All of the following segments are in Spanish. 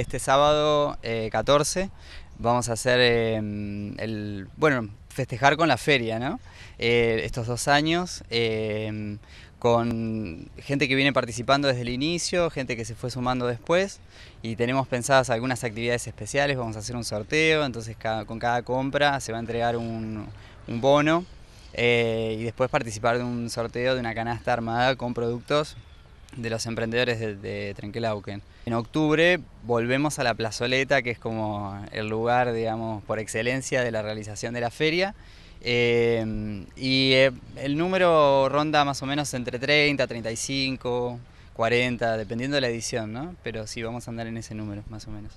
Este sábado 14 eh, vamos a hacer eh, el. Bueno, festejar con la feria, ¿no? Eh, estos dos años. con gente que viene participando desde el inicio, gente que se fue sumando después y tenemos pensadas algunas actividades especiales, vamos a hacer un sorteo, entonces con cada compra se va a entregar un, bono y después participar de un sorteo de una canasta armada con productos de los emprendedores de, Trenquelauquen. En octubre volvemos a la plazoleta, que es como el lugar, digamos, por excelencia de la realización de la feria. Eh, y eh, el número ronda más o menos entre 30, 35, 40, dependiendo de la edición, ¿no? Pero sí, vamos a andar en ese número, más o menos.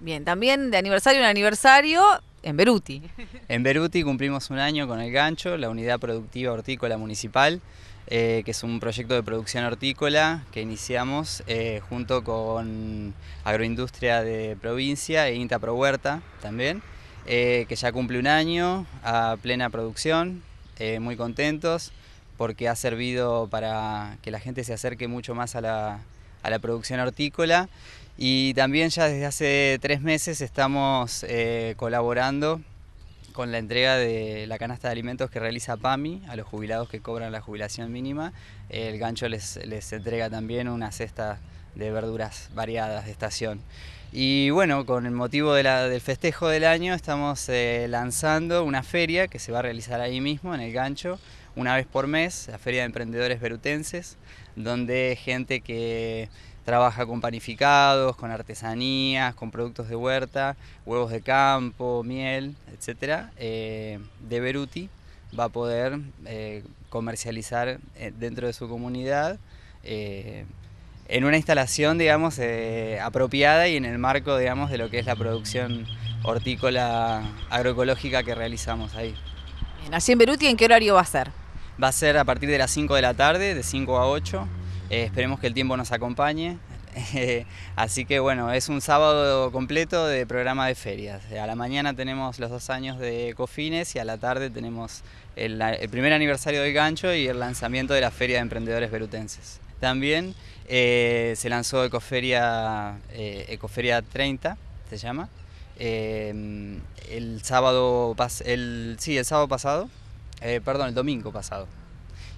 Bien, también de aniversario en aniversario en Beruti. En Beruti cumplimos un año con El Gancho, la unidad productiva hortícola municipal, eh, que es un proyecto de producción hortícola que iniciamos eh, junto con Agroindustria de Provincia e INTA Pro Huerta también, eh, que ya cumple un año a plena producción, muy contentos porque ha servido para que la gente se acerque mucho más a la, a la producción hortícola y también ya desde hace tres meses estamos eh, colaborando con la entrega de la canasta de alimentos que realiza PAMI a los jubilados que cobran la jubilación mínima. El gancho les, les entrega también una cesta de verduras variadas de estación. Y bueno, con el motivo del festejo del año estamos eh, lanzando una feria que se va a realizar ahí mismo, en el gancho, una vez por mes, la Feria de Emprendedores Berutenses, donde gente que trabaja con panificados, con artesanías, con productos de huerta, huevos de campo, miel, etc., eh, de Beruti va a poder eh, comercializar dentro de su comunidad en una instalación, digamos, eh, apropiada y en el marco, digamos, de lo que es la producción hortícola agroecológica que realizamos ahí. Bien, así en Beruti, ¿en qué horario va a ser? Va a ser a partir de las 5 de la tarde, de 5 a 8. Eh, esperemos que el tiempo nos acompañe. Así que bueno, es un sábado completo de programa de ferias. A la mañana tenemos los dos años de Cofines y a la tarde tenemos el, el primer aniversario del gancho y el lanzamiento de la Feria de Emprendedores Berutenses también. Eh, se lanzó Ecoferia, eh, Ecoferia 30, se llama. Eh, el sábado, el, el sábado pasado, perdón, el domingo pasado.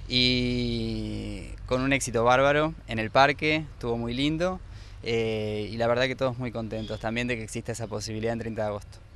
Y con un éxito bárbaro en el parque, estuvo muy lindo. y la verdad que todos muy contentos también de que exista esa posibilidad en 30 de agosto.